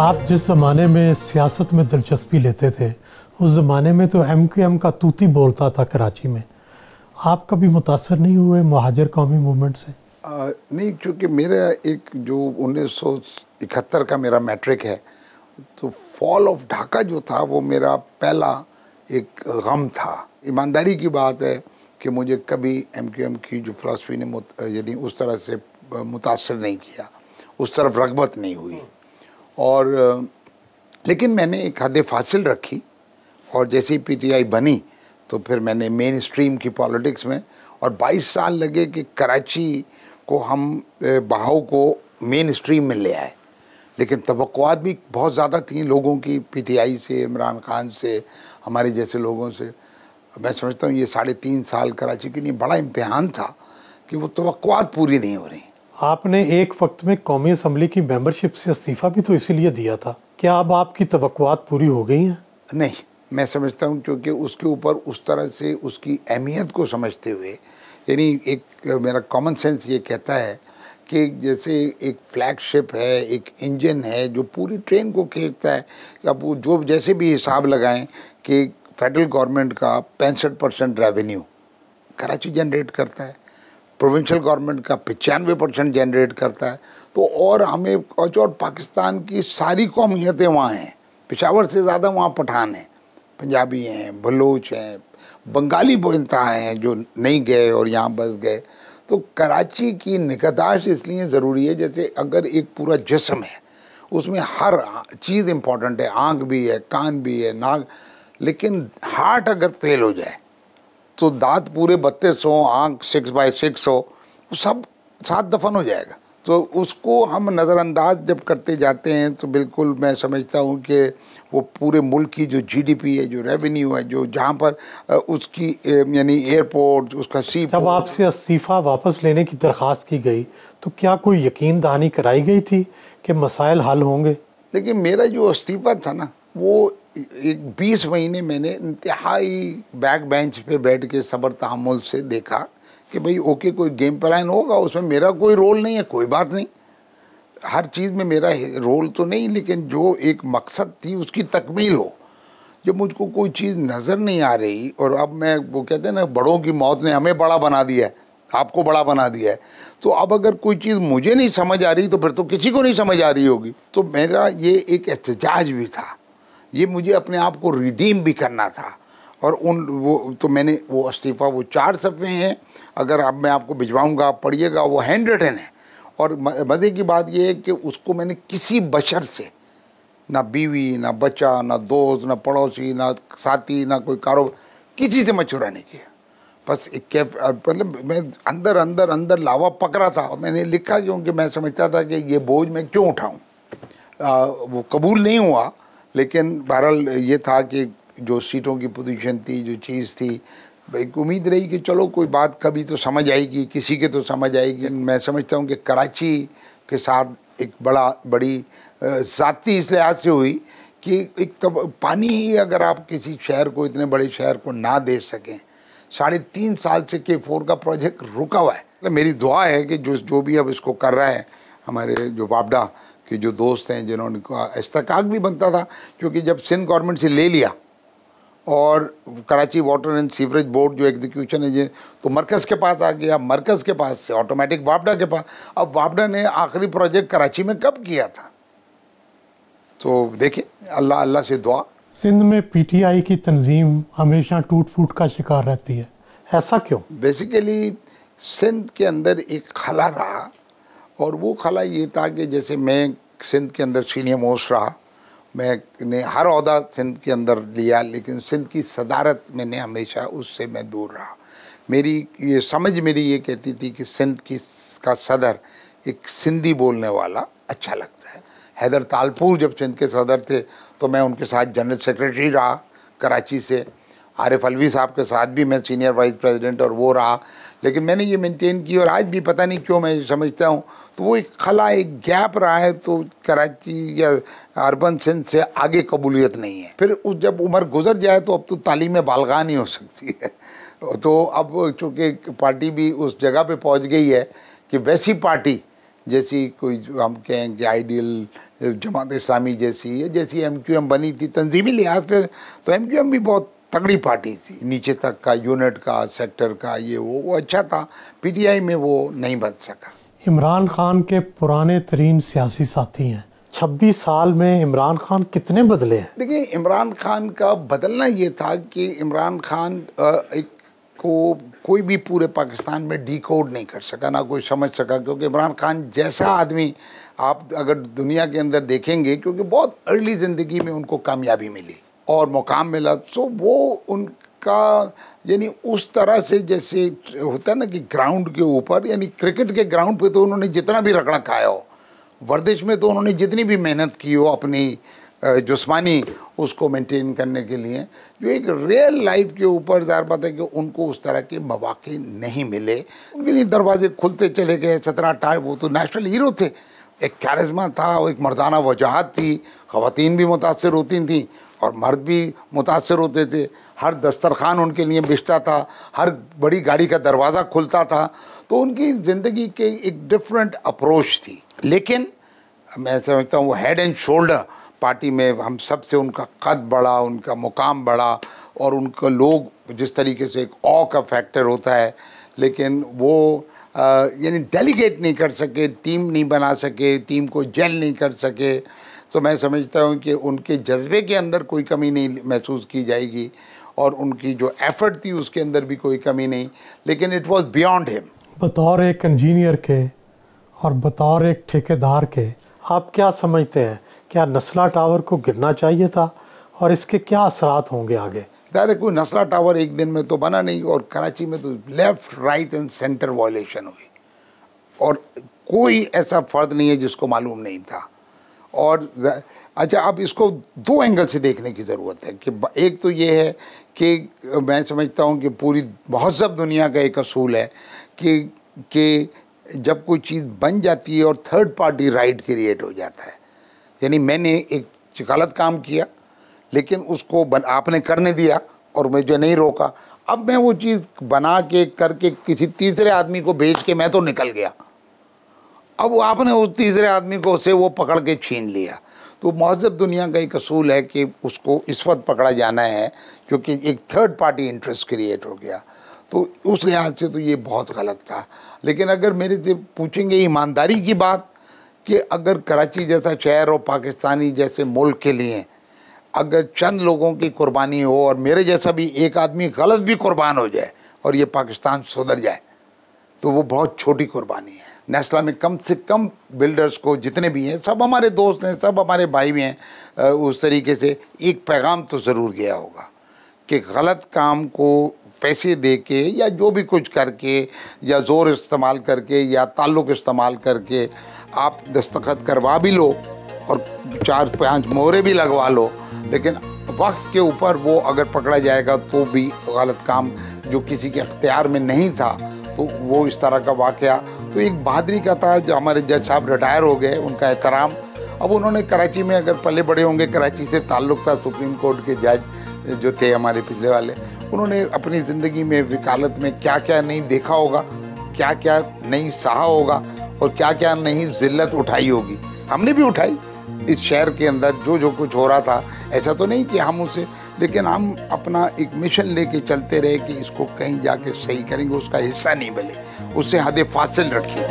आप जिस ज़माने में सियासत में दिलचस्पी लेते थे उस ज़माने में तो एम क्यू एम का तूती बोलता था कराची में आप कभी मुतासर नहीं हुए महाजर कौमी मूवमेंट से आ, नहीं क्योंकि मेरा एक जो उन्नीस सौ इकहत्तर का मेरा मैट्रिक है तो फॉल ऑफ ढाका जो था वो मेरा पहला एक गम था ईमानदारी की बात है कि मुझे कभी एम क्यू एम की जो फ़िलासफ़ी ने यानी उस तरह से मुतासर नहीं किया उस तरफ रगबत नहीं हुई और लेकिन मैंने एक हद फासिल रखी और जैसे ही पीटीआई बनी तो फिर मैंने मेन स्ट्रीम की पॉलिटिक्स में और 22 साल लगे कि कराची को हम बहाव को मेन स्ट्रीम में ले आए लेकिन तो भी बहुत ज़्यादा थी लोगों की पीटीआई से इमरान खान से हमारे जैसे लोगों से मैं समझता हूँ ये साढ़े तीन साल कराची के लिए बड़ा इम्तहान था कि वो तो पूरी नहीं हो रही आपने एक वक्त में कौमी असम्बली की मेंबरशिप से इस्तीफ़ा भी तो इसीलिए दिया था क्या अब आपकी तवक्कुआत पूरी हो गई हैं नहीं मैं समझता हूँ क्योंकि उसके ऊपर उस तरह से उसकी अहमियत को समझते हुए यानी एक मेरा कॉमन सेंस ये कहता है कि जैसे एक फ्लैगशिप है एक इंजन है जो पूरी ट्रेन को खींचता है अब वो जो जैसे भी हिसाब लगाएं कि फेडरल गवर्नमेंट का पैंसठ परसेंट रेवेन्यू कराची जनरेट करता है प्रोविंशियल गवर्नमेंट का पचानवे परसेंट जनरेट करता है तो और हमें और पाकिस्तान की सारी कौमियतें वहाँ हैं पिशावर से ज़्यादा वहाँ पठान हैं पंजाबी हैं बलोच हैं बंगाली बोलता हैं जो नहीं गए और यहाँ बस गए तो कराची की निकदाश इसलिए ज़रूरी है जैसे अगर एक पूरा जिसम है उसमें हर चीज़ इम्पॉर्टेंट है आँख भी है कान भी है नाक लेकिन हार्ट अगर फेल हो जाए तो दांत पूरे बत्तीस हो आँख सिक्स बाय सिक्स हो सब सात दफन हो जाएगा तो उसको हम नज़रअंदाज जब करते जाते हैं तो बिल्कुल मैं समझता हूँ कि वो पूरे मुल्क की जो जीडीपी है जो रेवेन्यू है जो जहाँ पर उसकी यानी एयरपोर्ट उसका सी जब आपसे इस्तीफ़ा वापस लेने की दरख्वास्त की गई तो क्या कोई यकीन दहानी कराई गई थी कि मसाइल हल होंगे देखिए मेरा जो इस्तीफ़ा था ना वो एक बीस महीने मैंने इंतहाई बैक बेंच पे बैठ के सबर तहमुल से देखा कि भाई ओके कोई गेम प्लान होगा उसमें मेरा कोई रोल नहीं है कोई बात नहीं हर चीज़ में मेरा रोल तो नहीं लेकिन जो एक मकसद थी उसकी तकमील हो जब मुझको कोई चीज़ नज़र नहीं आ रही और अब मैं वो कहते हैं ना बड़ों की मौत ने हमें बड़ा बना दिया है आपको बड़ा बना दिया है तो अब अगर कोई चीज़ मुझे नहीं समझ आ रही तो फिर तो किसी को नहीं समझ आ रही होगी तो मेरा ये एक एहतजाज भी था ये मुझे अपने आप को रिडीम भी करना था और उन वो तो मैंने वो इस्तीफ़ा वो चार सफ़े हैं अगर अब मैं आपको भिजवाऊँगा आप पढ़िएगा वो हैंड रिटन है और मज़े की बात यह है कि उसको मैंने किसी बशर से ना बीवी ना बच्चा ना दोस्त ना पड़ोसी ना साथी ना कोई कारोबार किसी से मशुरा नहीं किया बस एक कैफ मतलब मैं अंदर अंदर अंदर लावा पक रहा था और मैंने लिखा क्योंकि मैं समझता था कि ये बोझ मैं क्यों उठाऊँ वो कबूल नहीं हुआ लेकिन बहरहाल ये था कि जो सीटों की पोजीशन थी जो चीज़ थी एक उम्मीद रही कि चलो कोई बात कभी तो समझ आएगी किसी के तो समझ आएगी मैं समझता हूँ कि कराची के साथ एक बड़ा बड़ी ज़ाती इस लिहाज से हुई कि एक तब तो पानी ही अगर आप किसी शहर को इतने बड़े शहर को ना दे सकें साढ़े तीन साल से के फोर का प्रोजेक्ट रुका हुआ है मतलब मेरी दुआ है कि जो जो भी अब इसको कर रहा है हमारे जो वापडा कि जो दोस्त हैं जिन्होंने इस्तकाक भी बनता था क्योंकि जब सिंध गवर्नमेंट से ले लिया और Karachi water and sewerage board जो एग्जीक्यूशन है ये तो मरकज़ के पास आ गया मरकज़ के पास से ऑटोमेटिक वापडा के पास अब वापडा ने आखिरी प्रोजेक्ट कराची में कब किया था तो देखिए अल्लाह अल्लाह से दुआ सिंध में पीटीआई की तंजीम हमेशा टूट फूट का शिकार रहती है ऐसा क्यों बेसिकली सिंध के अंदर एक खला रहा और वो खला ये था कि जैसे मैं सिंध के अंदर सीनियर मोस्ट रहा मैंने हर अहदा सिंध के अंदर लिया लेकिन सिंध की सदारत मैंने हमेशा उससे मैं दूर रहा मेरी ये समझ मेरी ये कहती थी कि सिंध की का सदर एक सिंधी बोलने वाला अच्छा लगता है हैदर तालपुर जब सिंध के सदर थे तो मैं उनके साथ जनरल सेक्रेटरी रहा कराची से आरिफ अलवी साहब के साथ भी मैं सीनियर वाइस प्रेसिडेंट और वो रहा लेकिन मैंने ये मेंटेन की और आज भी पता नहीं क्यों मैं समझता हूँ तो वो एक खला एक गैप रहा है तो कराची या अर्बन सिंध से आगे कबूलियत नहीं है फिर उस जब उम्र गुजर जाए तो अब तो तालीम बालगा नहीं हो सकती है तो अब चूँकि पार्टी भी उस जगह पे पहुंच गई है कि वैसी पार्टी जैसी कोई हम कहें कि आइडियल जमात इस्लामी जैसी है जैसी एम क्यू एम बनी थी तंजीमी लिहाज से तो एम क्यू एम भी बहुत तगड़ी पार्टी थी नीचे तक का यूनिट का सेक्टर का ये वो वो अच्छा था पीटीआई में वो नहीं बच सका इमरान खान के पुराने तरीन सियासी साथी हैं छब्बीस साल में इमरान खान कितने बदले हैं देखिए इमरान खान का बदलना ये था कि इमरान खान एक को कोई भी पूरे पाकिस्तान में डी कोड नहीं कर सका ना कोई समझ सका क्योंकि इमरान खान जैसा आदमी आप अगर दुनिया के अंदर देखेंगे क्योंकि बहुत अर्ली ज़िंदगी में उनको कामयाबी मिली और मुकाम मिला तो वो उन का यानी उस तरह से जैसे होता है ना कि ग्राउंड के ऊपर यानी क्रिकेट के ग्राउंड पे तो उन्होंने जितना भी रगड़ा खाया हो वर्दिश में तो उन्होंने जितनी भी मेहनत की हो अपनी जिसमानी उसको मेंटेन करने के लिए जो एक रियल लाइफ के ऊपर ज़ाहिर बात है कि उनको उस तरह के मौाक़े नहीं मिले उनके लिए दरवाजे खुलते चले गए सत्रह अठारह वो तो नेशनल हीरो थे एक कैरिज्मा था और एक मर्दाना वजाहत थी ख़वान भी मुतासर होती थी और मर्द भी मुतासर होते थे हर दस्तरखान उनके लिए बिछता था हर बड़ी गाड़ी का दरवाज़ा खुलता था तो उनकी ज़िंदगी के एक डिफरेंट अप्रोच थी लेकिन मैं समझता हूँ वो हेड एंड शोल्डर पार्टी में हम सब से उनका कद बढ़ा उनका मुकाम बढ़ा और उनका लोग जिस तरीके से एक ऑ का फैक्टर होता है लेकिन वो यानी डेलीगेट नहीं कर सके टीम नहीं बना सके टीम को जेल नहीं कर सके तो मैं समझता हूँ कि उनके जज्बे के अंदर कोई कमी नहीं महसूस की जाएगी और उनकी जो एफर्ट थी उसके अंदर भी कोई कमी नहीं लेकिन इट वॉज बियॉन्ड हिम बतौर एक इंजीनियर के और बतौर एक ठेकेदार के आप क्या समझते हैं क्या नस्ला टावर को गिरना चाहिए था और इसके क्या असरात होंगे आगे अरे कोई नसला टावर एक दिन में तो बना नहीं और कराची में तो left right and centre violation हुई और कोई ऐसा फर्द नहीं है जिसको मालूम नहीं था और अच्छा अब इसको दो एंगल से देखने की ज़रूरत है कि एक तो ये है कि मैं समझता हूँ कि पूरी महजब दुनिया का एक असूल है कि कि जब कोई चीज़ बन जाती है और थर्ड पार्टी राइट क्रिएट हो जाता है यानी मैंने एक गलत काम किया लेकिन उसको बन, आपने करने दिया और मुझे नहीं रोका अब मैं वो चीज़ बना के करके किसी तीसरे आदमी को भेज के मैं तो निकल गया अब आपने उस तीसरे आदमी को उसे वो पकड़ के छीन लिया तो महजब दुनिया का एक असूल है कि उसको इस वक्त पकड़ा जाना है क्योंकि एक थर्ड पार्टी इंटरेस्ट क्रिएट हो गया तो उस लिहाज से तो ये बहुत गलत था लेकिन अगर मेरे से पूछेंगे ईमानदारी की बात कि अगर कराची जैसा शहर और पाकिस्तानी जैसे मुल्क के लिए अगर चंद लोगों की कुर्बानी हो और मेरे जैसा भी एक आदमी गलत भी कुर्बान हो जाए और ये पाकिस्तान सुधर जाए तो वो बहुत छोटी कुर्बानी है नेस्ला में कम से कम बिल्डर्स को जितने भी हैं सब हमारे दोस्त हैं सब हमारे भाई भी हैं उस तरीके से एक पैगाम तो ज़रूर गया होगा कि गलत काम को पैसे दे के या जो भी कुछ करके या ज़ोर इस्तेमाल करके या ताल्लुक़ इस्तेमाल करके आप दस्तखत करवा भी लो और चार पांच मोहरे भी लगवा लो लेकिन वक्त के ऊपर वो अगर पकड़ा जाएगा तो भी गलत काम जो किसी के अख्तियार में नहीं था तो वो इस तरह का वाक़ तो एक बहादरी का था जो हमारे जज साहब रिटायर हो गए उनका एहतराम अब उन्होंने कराची में अगर पले बड़े होंगे कराची से ताल्लुक़ था सुप्रीम कोर्ट के जज जो थे हमारे पिछले वाले उन्होंने अपनी ज़िंदगी में वकालत में क्या क्या नहीं देखा होगा क्या क्या नहीं सहा होगा और क्या क्या नहीं जिल्लत उठाई होगी हमने भी उठाई इस शहर के अंदर जो जो कुछ हो रहा था ऐसा तो नहीं कि हम उसे लेकिन हम अपना एक मिशन लेके चलते रहे कि इसको कहीं जाके सही करेंगे उसका हिस्सा नहीं बने उससे हद फासिल रखिए